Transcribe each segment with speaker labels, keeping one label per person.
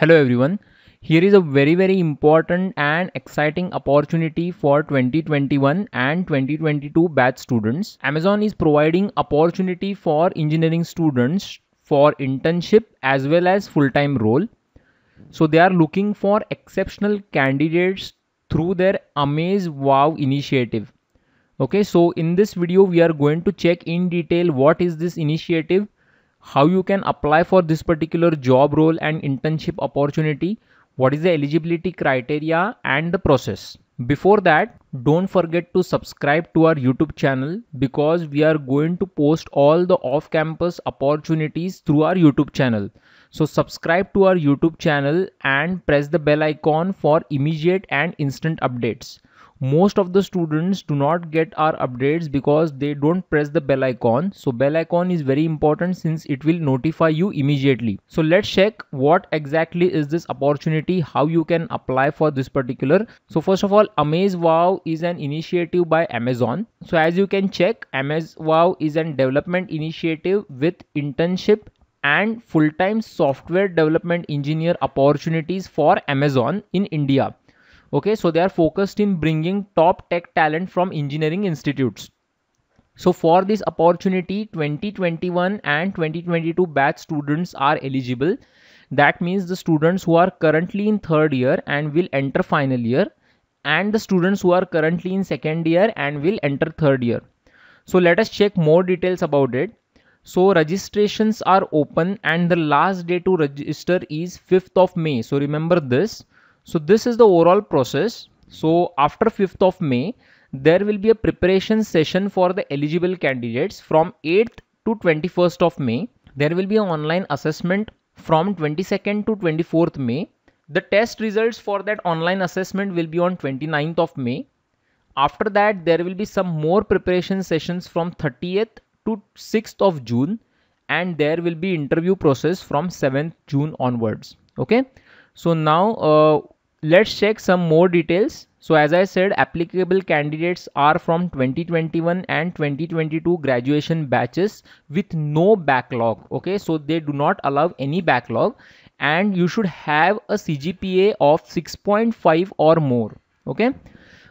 Speaker 1: Hello everyone. Here is a very very important and exciting opportunity for 2021 and 2022 batch students. Amazon is providing opportunity for engineering students for internship as well as full-time role. So they are looking for exceptional candidates through their Amaze Wow initiative. Okay, so in this video we are going to check in detail what is this initiative how you can apply for this particular job role and internship opportunity, what is the eligibility criteria and the process. Before that, don't forget to subscribe to our YouTube channel because we are going to post all the off campus opportunities through our YouTube channel. So, subscribe to our YouTube channel and press the bell icon for immediate and instant updates most of the students do not get our updates because they don't press the bell icon so bell icon is very important since it will notify you immediately so let's check what exactly is this opportunity how you can apply for this particular so first of all amaze wow is an initiative by amazon so as you can check amaze wow is an development initiative with internship and full-time software development engineer opportunities for Amazon in India okay so they are focused in bringing top tech talent from engineering institutes so for this opportunity 2021 and 2022 batch students are eligible that means the students who are currently in third year and will enter final year and the students who are currently in second year and will enter third year so let us check more details about it so registrations are open and the last day to register is 5th of may so remember this so this is the overall process. So after 5th of May, there will be a preparation session for the eligible candidates from 8th to 21st of May. There will be an online assessment from 22nd to 24th May. The test results for that online assessment will be on 29th of May. After that, there will be some more preparation sessions from 30th to 6th of June and there will be interview process from 7th June onwards. Okay. So now uh, let's check some more details. So as I said, applicable candidates are from 2021 and 2022 graduation batches with no backlog. Okay, so they do not allow any backlog and you should have a CGPA of 6.5 or more. Okay,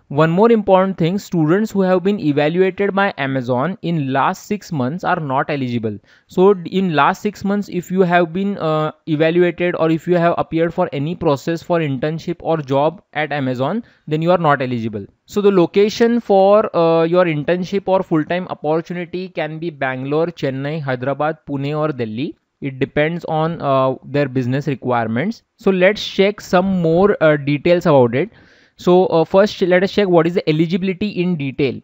Speaker 1: one more important thing, students who have been evaluated by Amazon in last 6 months are not eligible. So in last 6 months if you have been uh, evaluated or if you have appeared for any process for internship or job at Amazon then you are not eligible. So the location for uh, your internship or full-time opportunity can be Bangalore, Chennai, Hyderabad, Pune or Delhi it depends on uh, their business requirements so let's check some more uh, details about it so uh, first let us check what is the eligibility in detail.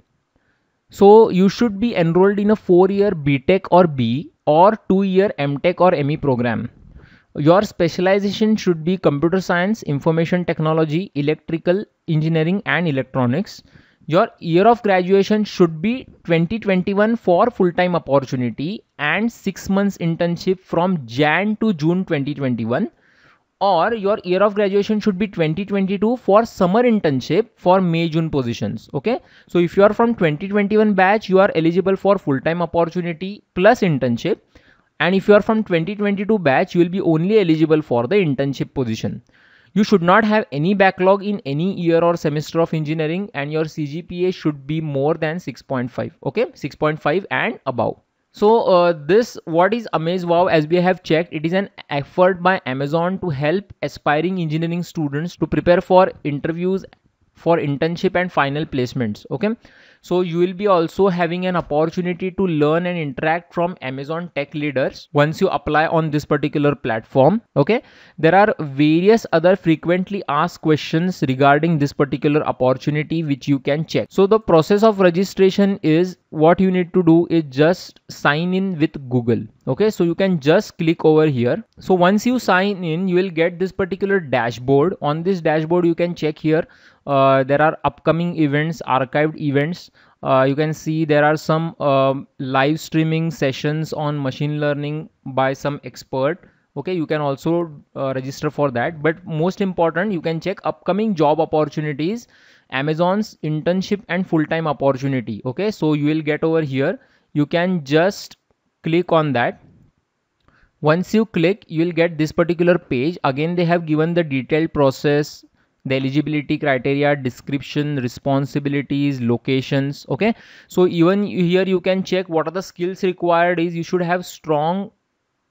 Speaker 1: So you should be enrolled in a 4-year BTEC or B or 2-year Tech or ME program. Your specialization should be computer science, information technology, electrical engineering and electronics. Your year of graduation should be 2021 for full-time opportunity and 6 months internship from Jan to June 2021 or your year of graduation should be 2022 for summer internship for May June positions okay so if you are from 2021 batch you are eligible for full-time opportunity plus internship and if you are from 2022 batch you will be only eligible for the internship position you should not have any backlog in any year or semester of engineering and your CGPA should be more than 6.5 okay 6.5 and above so uh, this what is amazewow as we have checked it is an effort by amazon to help aspiring engineering students to prepare for interviews for internship and final placements okay so you will be also having an opportunity to learn and interact from amazon tech leaders once you apply on this particular platform okay there are various other frequently asked questions regarding this particular opportunity which you can check so the process of registration is what you need to do is just sign in with google okay so you can just click over here so once you sign in you will get this particular dashboard on this dashboard you can check here uh, there are upcoming events archived events uh, you can see there are some um, live streaming sessions on machine learning by some expert okay you can also uh, register for that but most important you can check upcoming job opportunities amazon's internship and full-time opportunity okay so you will get over here you can just click on that once you click you will get this particular page again they have given the detailed process the eligibility criteria description responsibilities locations okay so even here you can check what are the skills required is you should have strong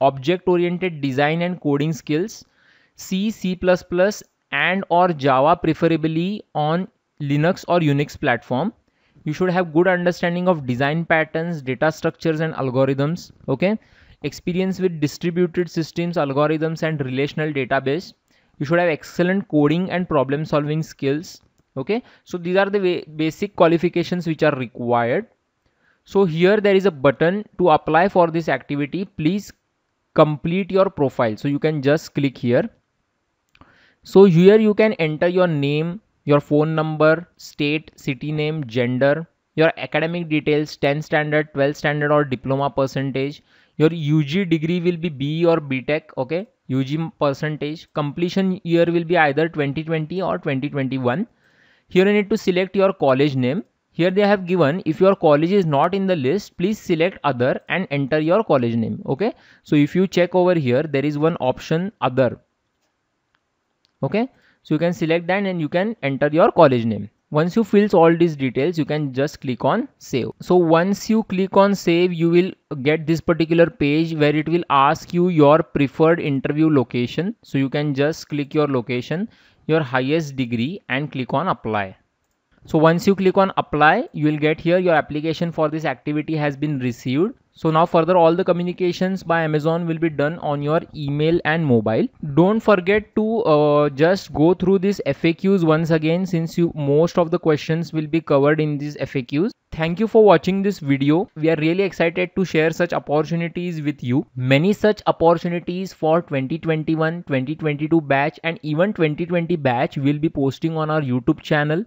Speaker 1: object oriented design and coding skills c c++ and or java preferably on Linux or Unix platform. You should have good understanding of design patterns, data structures and algorithms. Okay. Experience with distributed systems, algorithms and relational database. You should have excellent coding and problem solving skills. Okay. So these are the basic qualifications which are required. So here there is a button to apply for this activity. Please complete your profile. So you can just click here. So here you can enter your name, your phone number, state, city name, gender, your academic details 10 standard, 12 standard or diploma percentage. Your UG degree will be BE or BTech, okay? UG percentage. Completion year will be either 2020 or 2021. Here you need to select your college name. Here they have given if your college is not in the list, please select other and enter your college name. Okay. So if you check over here, there is one option other. Okay so you can select that and you can enter your college name once you fill all these details you can just click on save so once you click on save you will get this particular page where it will ask you your preferred interview location so you can just click your location your highest degree and click on apply so once you click on apply you will get here your application for this activity has been received so now further all the communications by Amazon will be done on your email and mobile. Don't forget to uh, just go through these FAQs once again since you most of the questions will be covered in these FAQs. Thank you for watching this video. We are really excited to share such opportunities with you. Many such opportunities for 2021, 2022 batch and even 2020 batch will be posting on our YouTube channel.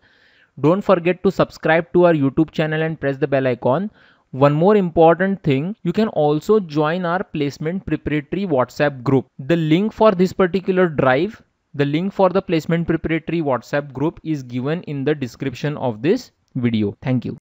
Speaker 1: Don't forget to subscribe to our YouTube channel and press the bell icon one more important thing, you can also join our placement preparatory WhatsApp group. The link for this particular drive, the link for the placement preparatory WhatsApp group is given in the description of this video. Thank you.